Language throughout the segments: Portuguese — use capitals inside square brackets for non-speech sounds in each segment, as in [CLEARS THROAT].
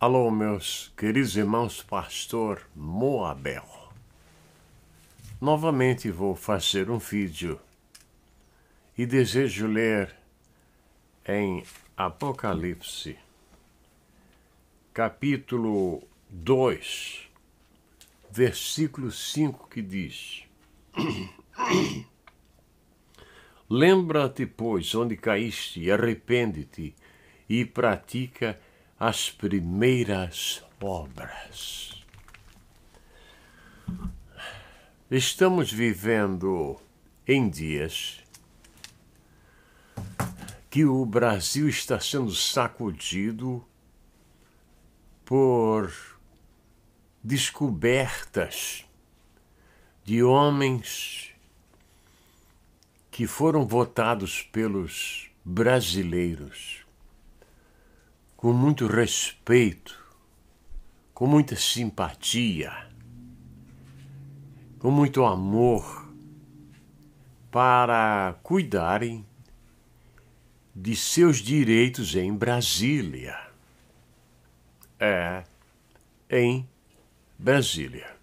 Alô, meus queridos irmãos, pastor Moabel. Novamente vou fazer um vídeo e desejo ler em Apocalipse, capítulo 2, versículo 5, que diz: [CLEARS THROAT] Lembra-te, pois, onde caíste, arrepende-te e pratica as primeiras obras. Estamos vivendo em dias que o Brasil está sendo sacudido por descobertas de homens que foram votados pelos brasileiros com muito respeito, com muita simpatia, com muito amor, para cuidarem de seus direitos em Brasília. É, em Brasília.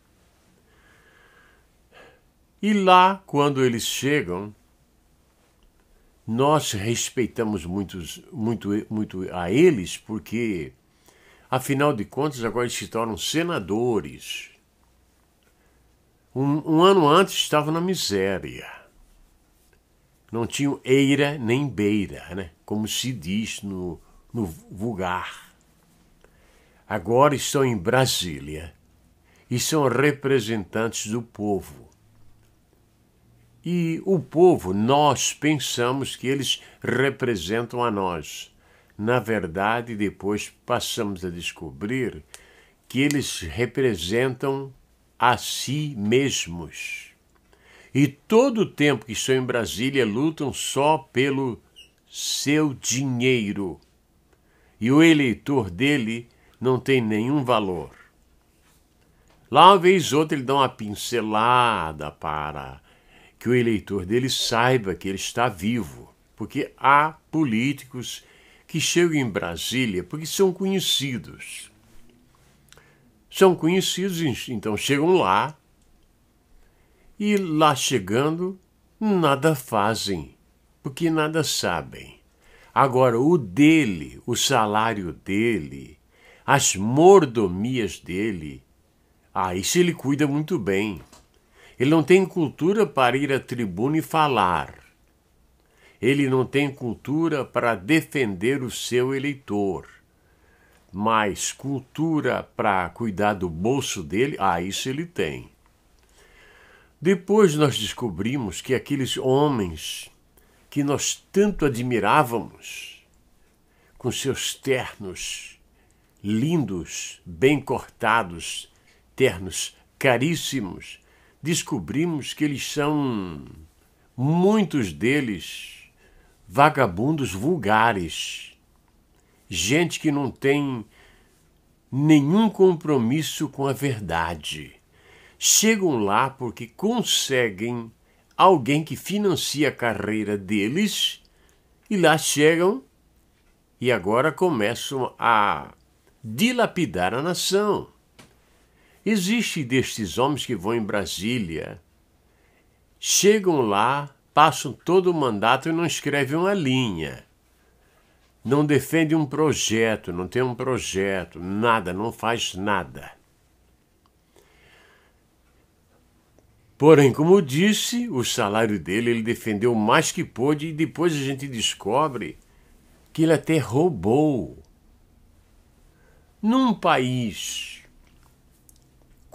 E lá, quando eles chegam, nós respeitamos muito muito, muito a eles, porque, afinal de contas, agora eles se tornam senadores. Um, um ano antes estavam na miséria. Não tinham eira nem beira, né? como se diz no, no vulgar. Agora estão em Brasília e são representantes do povo e o povo, nós pensamos que eles representam a nós. Na verdade, depois passamos a descobrir que eles representam a si mesmos. E todo o tempo que estão em Brasília lutam só pelo seu dinheiro. E o eleitor dele não tem nenhum valor. Lá uma vez outra ele dá uma pincelada para que o eleitor dele saiba que ele está vivo, porque há políticos que chegam em Brasília porque são conhecidos. São conhecidos, então chegam lá e lá chegando nada fazem, porque nada sabem. Agora, o dele, o salário dele, as mordomias dele, aí ah, se ele cuida muito bem. Ele não tem cultura para ir à tribuna e falar. Ele não tem cultura para defender o seu eleitor. Mas cultura para cuidar do bolso dele, ah, isso ele tem. Depois nós descobrimos que aqueles homens que nós tanto admirávamos, com seus ternos lindos, bem cortados, ternos caríssimos, descobrimos que eles são, muitos deles, vagabundos vulgares, gente que não tem nenhum compromisso com a verdade. Chegam lá porque conseguem alguém que financia a carreira deles e lá chegam e agora começam a dilapidar a nação. Existe destes homens que vão em Brasília, chegam lá, passam todo o mandato e não escrevem uma linha. Não defende um projeto, não tem um projeto, nada, não faz nada. Porém, como disse, o salário dele ele defendeu o mais que pôde e depois a gente descobre que ele até roubou. Num país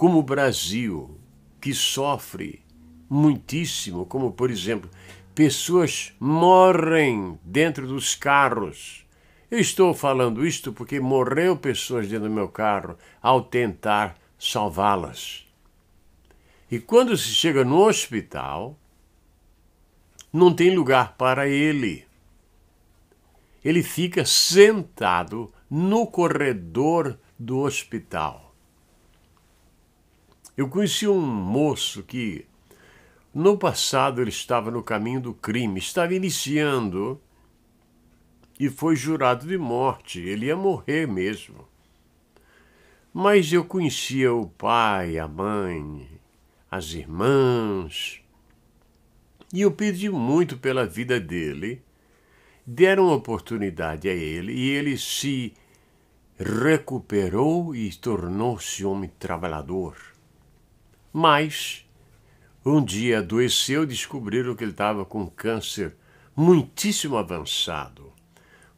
como o Brasil, que sofre muitíssimo, como por exemplo, pessoas morrem dentro dos carros. Eu estou falando isto porque morreu pessoas dentro do meu carro ao tentar salvá-las. E quando se chega no hospital, não tem lugar para ele. Ele fica sentado no corredor do hospital. Eu conheci um moço que, no passado, ele estava no caminho do crime, estava iniciando e foi jurado de morte, ele ia morrer mesmo. Mas eu conhecia o pai, a mãe, as irmãs, e eu pedi muito pela vida dele. Deram oportunidade a ele e ele se recuperou e tornou-se homem trabalhador. Mas um dia adoeceu e descobriram que ele estava com câncer muitíssimo avançado.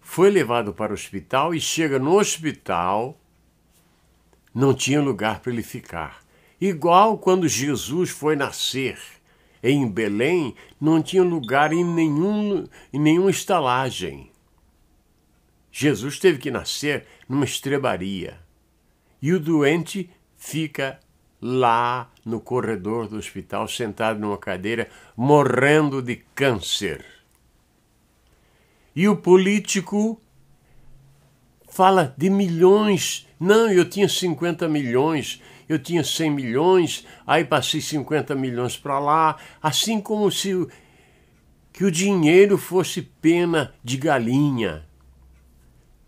Foi levado para o hospital e chega no hospital, não tinha lugar para ele ficar. Igual quando Jesus foi nascer em Belém, não tinha lugar em, nenhum, em nenhuma estalagem. Jesus teve que nascer numa estrebaria. E o doente fica lá no corredor do hospital, sentado numa cadeira, morrendo de câncer. E o político fala de milhões. Não, eu tinha 50 milhões, eu tinha 100 milhões, aí passei 50 milhões para lá, assim como se que o dinheiro fosse pena de galinha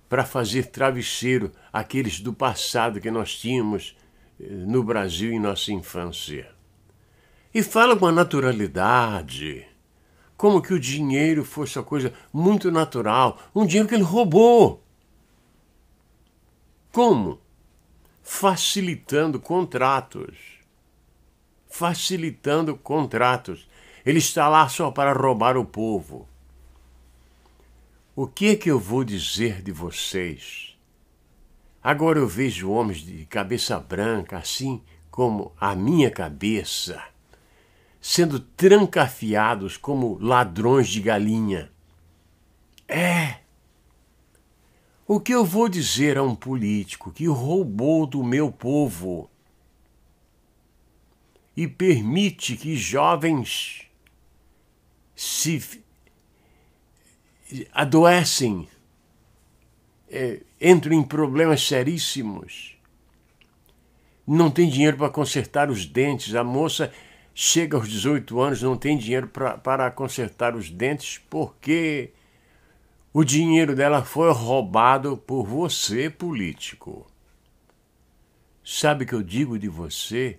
para fazer travesseiro aqueles do passado que nós tínhamos eh, no Brasil em nossa infância. E fala com a naturalidade, como que o dinheiro fosse uma coisa muito natural, um dinheiro que ele roubou. Como? Facilitando contratos. Facilitando contratos. Ele está lá só para roubar o povo. O que é que eu vou dizer de vocês? Agora eu vejo homens de cabeça branca, assim como a minha cabeça, sendo trancafiados como ladrões de galinha. É. O que eu vou dizer a um político que roubou do meu povo e permite que jovens se adoecem é, entro em problemas seríssimos. Não tem dinheiro para consertar os dentes. A moça chega aos 18 anos, não tem dinheiro pra, para consertar os dentes porque o dinheiro dela foi roubado por você, político. Sabe o que eu digo de você?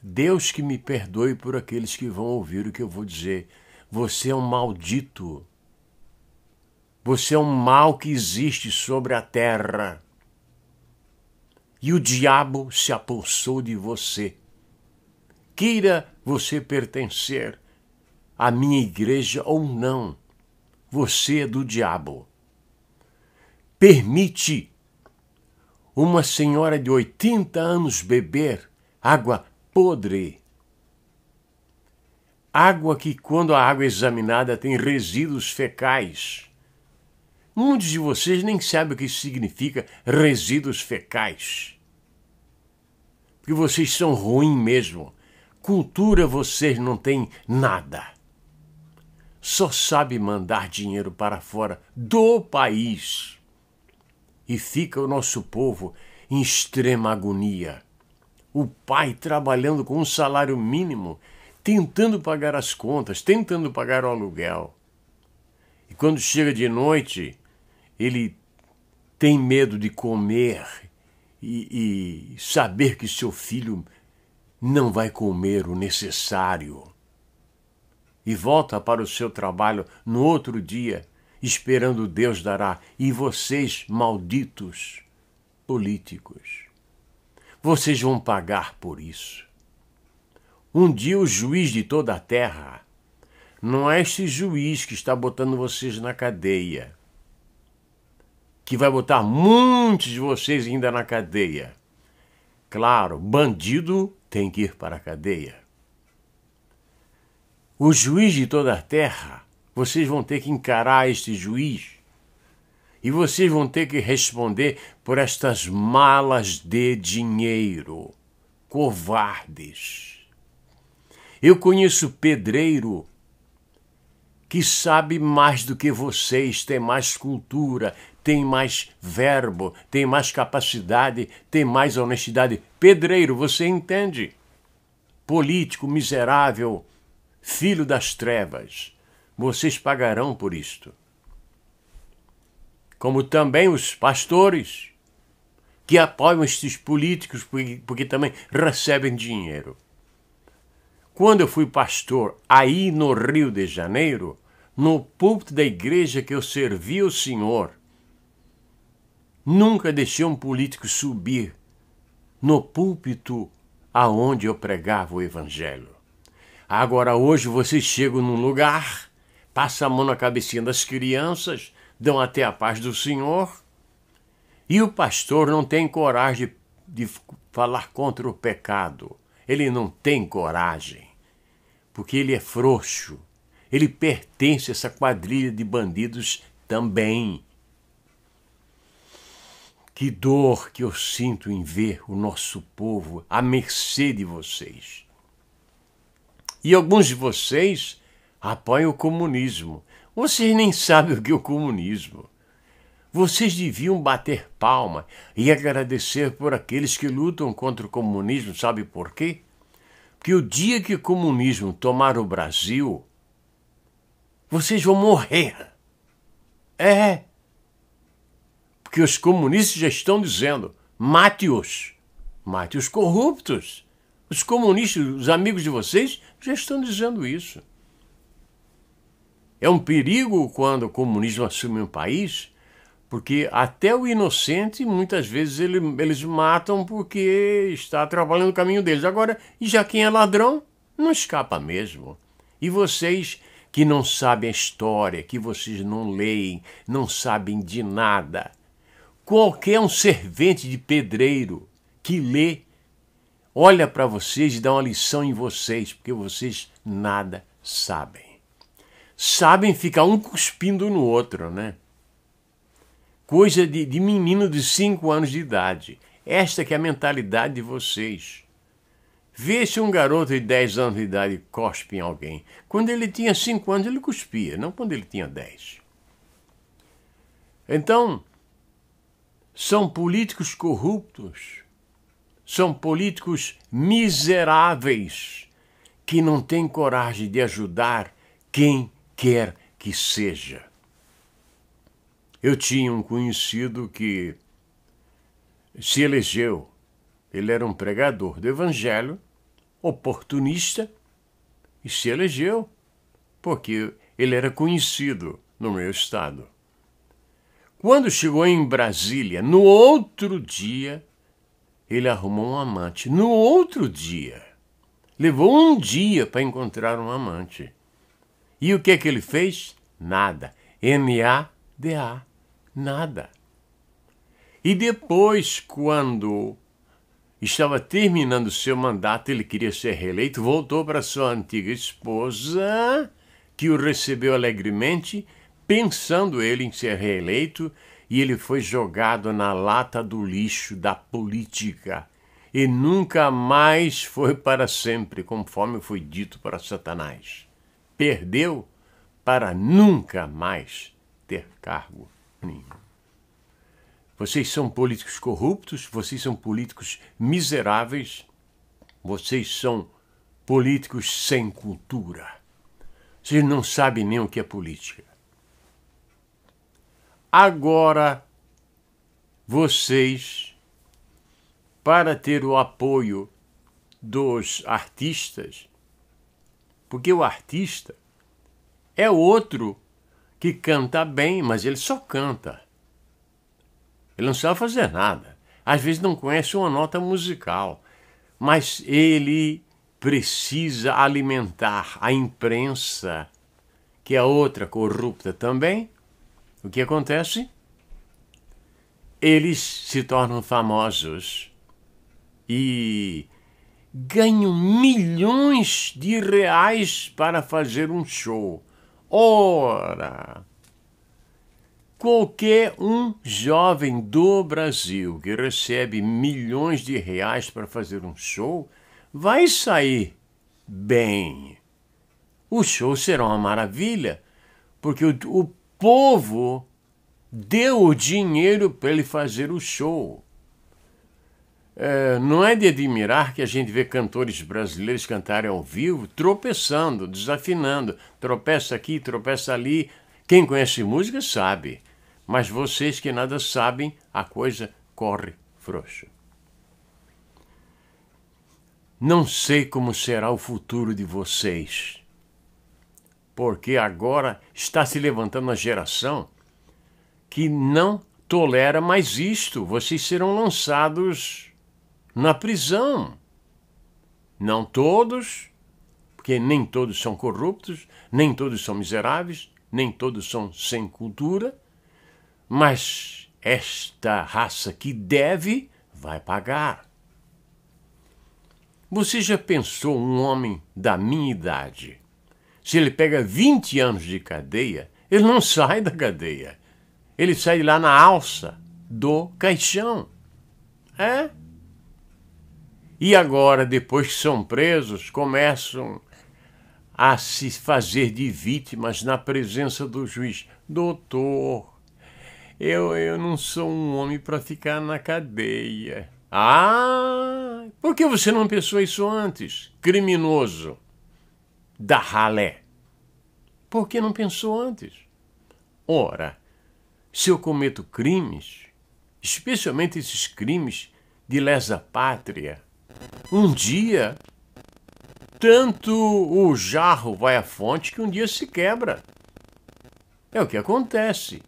Deus que me perdoe por aqueles que vão ouvir o que eu vou dizer. Você é um maldito. Você é um mal que existe sobre a terra. E o diabo se apossou de você. Queira você pertencer à minha igreja ou não, você é do diabo. Permite uma senhora de 80 anos beber água podre. Água que, quando a água é examinada, tem resíduos fecais Muitos de vocês nem sabem o que isso significa resíduos fecais. Porque vocês são ruins mesmo. Cultura vocês não têm nada. Só sabe mandar dinheiro para fora do país. E fica o nosso povo em extrema agonia. O pai trabalhando com um salário mínimo, tentando pagar as contas, tentando pagar o aluguel. E quando chega de noite, ele tem medo de comer e, e saber que seu filho não vai comer o necessário. E volta para o seu trabalho no outro dia, esperando Deus dará. E vocês, malditos políticos, vocês vão pagar por isso. Um dia o juiz de toda a terra, não é este juiz que está botando vocês na cadeia, que vai botar muitos de vocês ainda na cadeia. Claro, bandido tem que ir para a cadeia. O juiz de toda a terra, vocês vão ter que encarar este juiz e vocês vão ter que responder por estas malas de dinheiro. Covardes. Eu conheço pedreiro que sabe mais do que vocês, tem mais cultura, tem mais verbo, tem mais capacidade, tem mais honestidade. Pedreiro, você entende? Político miserável, filho das trevas, vocês pagarão por isto. Como também os pastores que apoiam estes políticos porque, porque também recebem dinheiro. Quando eu fui pastor aí no Rio de Janeiro, no púlpito da igreja que eu servia o Senhor, Nunca deixei um político subir no púlpito aonde eu pregava o evangelho. Agora hoje vocês chegam num lugar, passam a mão na cabecinha das crianças, dão até a paz do Senhor, e o pastor não tem coragem de, de falar contra o pecado. Ele não tem coragem, porque ele é frouxo. Ele pertence a essa quadrilha de bandidos também que dor que eu sinto em ver o nosso povo à mercê de vocês. E alguns de vocês apoiam o comunismo. Vocês nem sabem o que é o comunismo. Vocês deviam bater palma e agradecer por aqueles que lutam contra o comunismo, sabe por quê? Porque o dia que o comunismo tomar o Brasil, vocês vão morrer. É, que os comunistas já estão dizendo: mate-os, mate os corruptos. Os comunistas, os amigos de vocês, já estão dizendo isso. É um perigo quando o comunismo assume um país, porque até o inocente, muitas vezes, ele, eles matam porque está trabalhando o caminho deles. Agora, e já quem é ladrão, não escapa mesmo. E vocês que não sabem a história, que vocês não leem, não sabem de nada, Qualquer um servente de pedreiro que lê, olha para vocês e dá uma lição em vocês, porque vocês nada sabem. Sabem ficar um cuspindo no outro, né? Coisa de, de menino de 5 anos de idade. Esta que é a mentalidade de vocês. Vê se um garoto de 10 anos de idade cospe em alguém. Quando ele tinha 5 anos, ele cuspia, não quando ele tinha 10. Então, são políticos corruptos, são políticos miseráveis que não têm coragem de ajudar quem quer que seja. Eu tinha um conhecido que se elegeu. Ele era um pregador do evangelho, oportunista, e se elegeu porque ele era conhecido no meu estado. Quando chegou em Brasília, no outro dia, ele arrumou um amante. No outro dia. Levou um dia para encontrar um amante. E o que é que ele fez? Nada. N-A-D-A. Nada. E depois, quando estava terminando seu mandato, ele queria ser reeleito, voltou para sua antiga esposa, que o recebeu alegremente pensando ele em ser reeleito, e ele foi jogado na lata do lixo da política. E nunca mais foi para sempre, conforme foi dito para Satanás. Perdeu para nunca mais ter cargo nenhum. Vocês são políticos corruptos, vocês são políticos miseráveis, vocês são políticos sem cultura. Vocês não sabem nem o que é política. Agora, vocês, para ter o apoio dos artistas, porque o artista é outro que canta bem, mas ele só canta. Ele não sabe fazer nada. Às vezes não conhece uma nota musical, mas ele precisa alimentar a imprensa, que é outra corrupta também, o que acontece? Eles se tornam famosos e ganham milhões de reais para fazer um show. Ora! Qualquer um jovem do Brasil que recebe milhões de reais para fazer um show vai sair bem. O show será uma maravilha, porque o, o povo deu o dinheiro para ele fazer o show. É, não é de admirar que a gente vê cantores brasileiros cantarem ao vivo tropeçando, desafinando, tropeça aqui, tropeça ali. Quem conhece música sabe, mas vocês que nada sabem, a coisa corre frouxa. Não sei como será o futuro de vocês porque agora está se levantando uma geração que não tolera mais isto. Vocês serão lançados na prisão. Não todos, porque nem todos são corruptos, nem todos são miseráveis, nem todos são sem cultura, mas esta raça que deve vai pagar. Você já pensou um homem da minha idade se ele pega 20 anos de cadeia, ele não sai da cadeia. Ele sai lá na alça do caixão. É? E agora, depois que são presos, começam a se fazer de vítimas na presença do juiz. Doutor, eu, eu não sou um homem para ficar na cadeia. Ah, por que você não pensou isso antes? Criminoso da ralé. Por que não pensou antes? Ora, se eu cometo crimes, especialmente esses crimes de lesa pátria, um dia tanto o jarro vai à fonte que um dia se quebra. É o que acontece.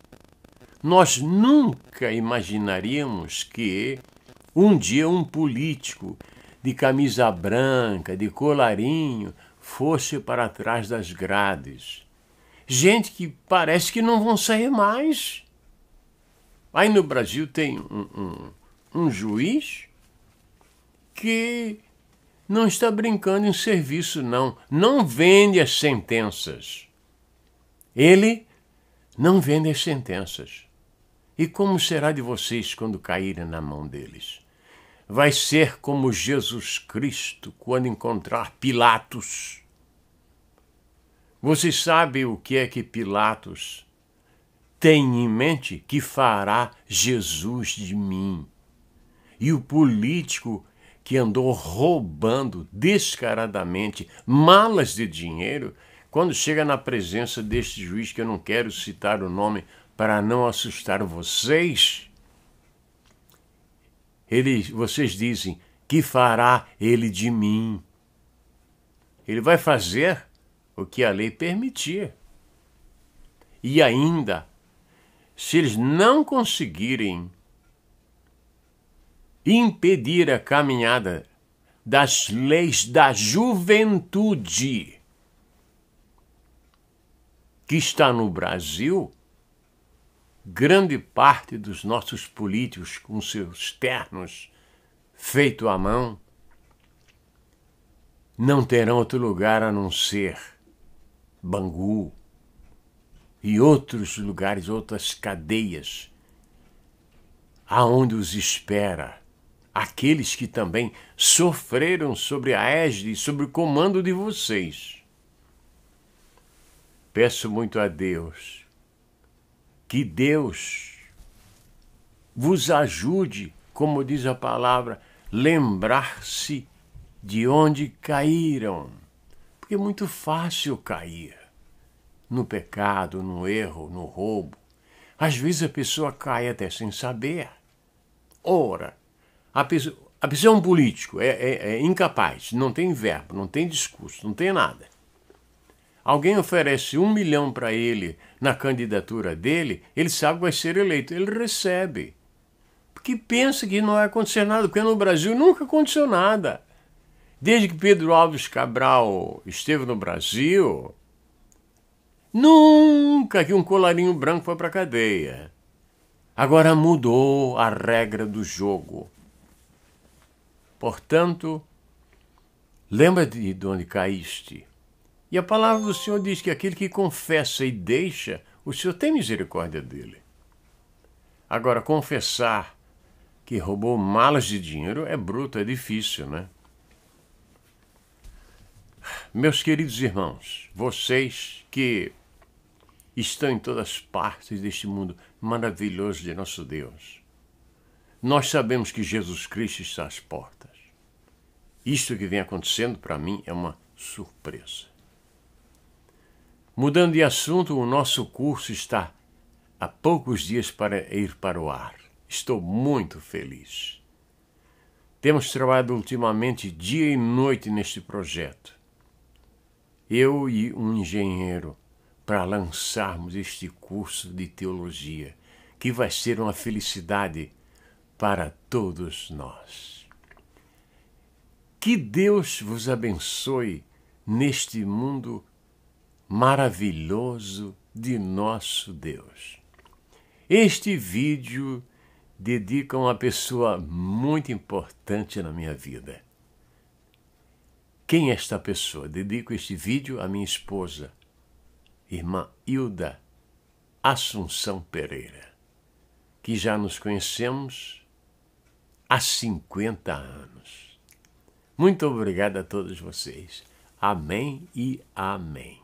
Nós nunca imaginaríamos que um dia um político de camisa branca, de colarinho, fosse para trás das grades. Gente que parece que não vão sair mais. Aí no Brasil tem um, um, um juiz que não está brincando em serviço, não. Não vende as sentenças. Ele não vende as sentenças. E como será de vocês quando caírem na mão deles? vai ser como Jesus Cristo quando encontrar Pilatos. Você sabe o que é que Pilatos tem em mente que fará Jesus de mim? E o político que andou roubando descaradamente malas de dinheiro, quando chega na presença deste juiz, que eu não quero citar o nome para não assustar vocês, vocês dizem: Que fará ele de mim? Ele vai fazer o que a lei permitir. E ainda, se eles não conseguirem impedir a caminhada das leis da juventude que está no Brasil, grande parte dos nossos políticos com seus ternos feito à mão não terão outro lugar a não ser Bangu e outros lugares, outras cadeias, aonde os espera aqueles que também sofreram sobre a égide e sobre o comando de vocês. Peço muito a Deus que Deus vos ajude, como diz a palavra, lembrar-se de onde caíram. Porque é muito fácil cair no pecado, no erro, no roubo. Às vezes a pessoa cai até sem saber. Ora, a pessoa, a pessoa é um político, é, é, é incapaz, não tem verbo, não tem discurso, não tem nada alguém oferece um milhão para ele na candidatura dele, ele sabe que vai ser eleito, ele recebe. Porque pensa que não vai acontecer nada, porque no Brasil nunca aconteceu nada. Desde que Pedro Alves Cabral esteve no Brasil, nunca que um colarinho branco foi para a cadeia. Agora mudou a regra do jogo. Portanto, lembra de onde caíste. E a palavra do Senhor diz que aquele que confessa e deixa, o Senhor tem misericórdia dele. Agora, confessar que roubou malas de dinheiro é bruto, é difícil, né? Meus queridos irmãos, vocês que estão em todas as partes deste mundo maravilhoso de nosso Deus, nós sabemos que Jesus Cristo está às portas. Isto que vem acontecendo para mim é uma surpresa. Mudando de assunto, o nosso curso está há poucos dias para ir para o ar. Estou muito feliz. Temos trabalhado ultimamente dia e noite neste projeto. Eu e um engenheiro para lançarmos este curso de teologia, que vai ser uma felicidade para todos nós. Que Deus vos abençoe neste mundo maravilhoso de nosso Deus. Este vídeo dedica a uma pessoa muito importante na minha vida. Quem é esta pessoa? Dedico este vídeo à minha esposa, irmã Hilda Assunção Pereira, que já nos conhecemos há 50 anos. Muito obrigado a todos vocês. Amém e amém.